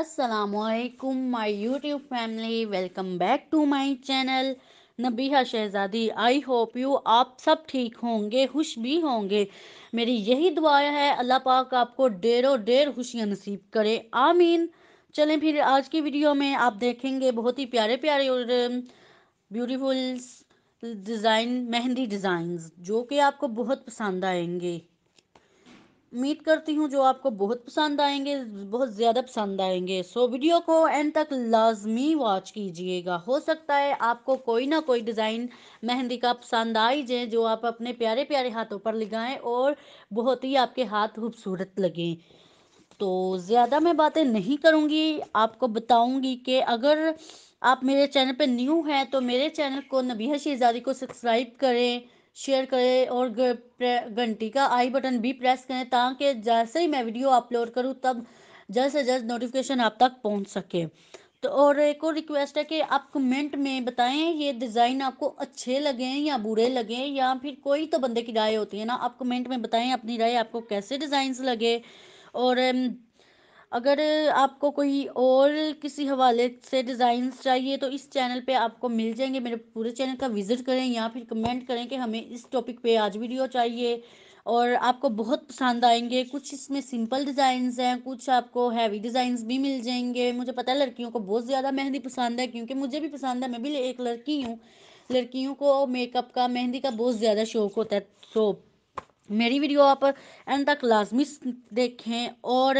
असलकुम my YouTube family welcome back to my channel Nabiha Shahzadi I hope you आप सब ठीक होंगे खुश भी होंगे मेरी यही दुआ है अल्लाह पाक आपको डेरों डेर खुशियाँ नसीब करे आमीन चलें फिर आज की वीडियो में आप देखेंगे बहुत ही प्यारे प्यारे और ब्यूटीफुल डिज़ाइन मेहंदी डिज़ाइन जो कि आपको बहुत पसंद आएंगे उम्मीद करती हूँ जो आपको बहुत पसंद आएंगे बहुत ज़्यादा पसंद आएंगे सो so, वीडियो को एंड तक लाजमी वॉच कीजिएगा हो सकता है आपको कोई ना कोई डिज़ाइन मेहंदी का पसंद आ ही जाए जो आप अपने प्यारे प्यारे हाथों पर लगाएं और बहुत ही आपके हाथ खूबसूरत लगें तो ज़्यादा मैं बातें नहीं करूँगी आपको बताऊँगी कि अगर आप मेरे चैनल पर न्यू हैं तो मेरे चैनल को नबीहा शहजादी को सब्सक्राइब करें शेयर करें और घंटी का आई बटन भी प्रेस करें ताकि जैसे ही मैं वीडियो अपलोड करूँ तब जल्द से जल्द नोटिफिकेशन आप तक पहुँच सके तो और एक और रिक्वेस्ट है कि आप कमेंट में बताएं ये डिज़ाइन आपको अच्छे लगे या बुरे लगे या फिर कोई तो बंदे की राय होती है ना आप कमेंट में बताएं अपनी राय आपको कैसे डिज़ाइंस लगे और अगर आपको कोई और किसी हवाले से डिज़ाइंस चाहिए तो इस चैनल पे आपको मिल जाएंगे मेरे पूरे चैनल का विज़िट करें या फिर कमेंट करें कि हमें इस टॉपिक पे आज वीडियो चाहिए और आपको बहुत पसंद आएंगे कुछ इसमें सिंपल डिज़ाइंस हैं कुछ आपको हैवी डिज़ाइंस भी मिल जाएंगे मुझे पता है लड़कियों को बहुत ज़्यादा मेहंदी पसंद है क्योंकि मुझे भी पसंद है मैं भी एक लड़की हूँ लड़कियों को मेकअप का मेहंदी का बहुत ज़्यादा शौक होता है तो मेरी वीडियो आप एंड तक लाजमी देखें और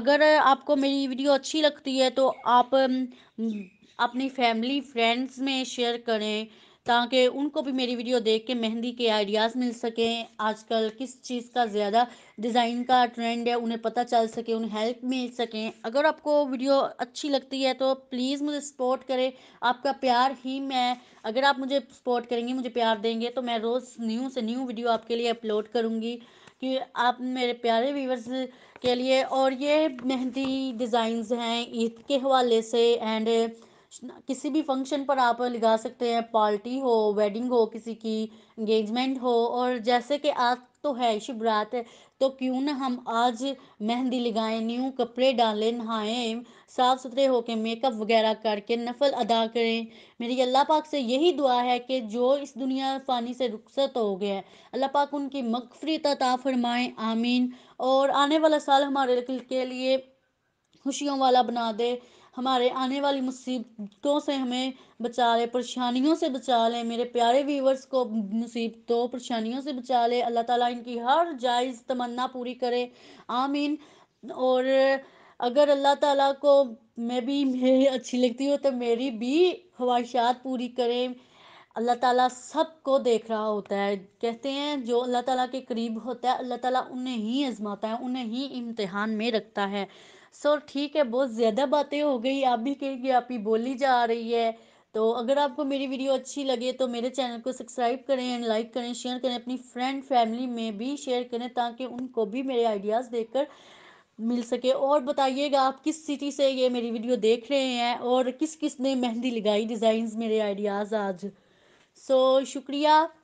अगर आपको मेरी वीडियो अच्छी लगती है तो आप अपनी फैमिली फ्रेंड्स में शेयर करें ताकि उनको भी मेरी वीडियो देख के मेहंदी के आइडियाज़ मिल सकें आजकल किस चीज़ का ज़्यादा डिज़ाइन का ट्रेंड है उन्हें पता चल सके उन्हें हेल्प मिल सकें अगर आपको वीडियो अच्छी लगती है तो प्लीज़ मुझे सपोर्ट करें आपका प्यार ही मैं अगर आप मुझे सपोर्ट करेंगे मुझे प्यार देंगे तो मैं रोज़ न्यू से न्यू वीडियो आपके लिए अपलोड करूँगी कि आप मेरे प्यारे व्यूवर्स के लिए और ये मेहंदी डिज़ाइंस हैं ईद के हवाले से एंड किसी भी फंक्शन पर आप लगा सकते हैं पार्टी हो वेडिंग हो किसी की इंगेजमेंट हो और जैसे कि आज तो है शुभ तो क्यों ना हम आज मेहंदी लगाएं न्यू कपड़े डालें नहाएं साफ़ सुथरे होकर मेकअप वगैरह करके नफल अदा करें मेरी अल्लाह पाक से यही दुआ है कि जो इस दुनिया फ़ानी से रुखसत हो गया है अल्लाह पाक उनकी मकफरी तता फरमाएँ आमीन और आने वाला साल हमारे के लिए खुशियों वाला बना दे हमारे आने वाली मुसीबतों से हमें बचा ले परेशानियों से बचा ले मेरे प्यारे व्यूवर्स को मुसीबतों परेशानियों से बचा ले अल्लाह ताला इनकी हर जायज़ तमन्ना पूरी करे आमीन और अगर अल्लाह ताला को मैं भी मैं अच्छी लगती हूँ तो मेरी भी ख्वाहिशात पूरी करें अल्लाह ताला को देख रहा होता है कहते हैं जो अल्लाह ताला के करीब होता है अल्लाह ताला उन्हें ही आजमाता है उन्हें ही इम्तिहान में रखता है सो ठीक है बहुत ज़्यादा बातें हो गई आप भी कहेंगे आप ही बोली जा रही है तो अगर आपको मेरी वीडियो अच्छी लगे तो मेरे चैनल को सब्सक्राइब करें एंड लाइक करें शेयर करें अपनी फ्रेंड फैमिली में भी शेयर करें ताकि उनको भी मेरे आइडियाज़ देखकर मिल सके और बताइएगा आप किस सिटी से ये मेरी वीडियो देख रहे हैं और किस किस ने मेहंदी लगाई डिज़ाइन मेरे आइडियाज़ आज सो so, शुक्रिया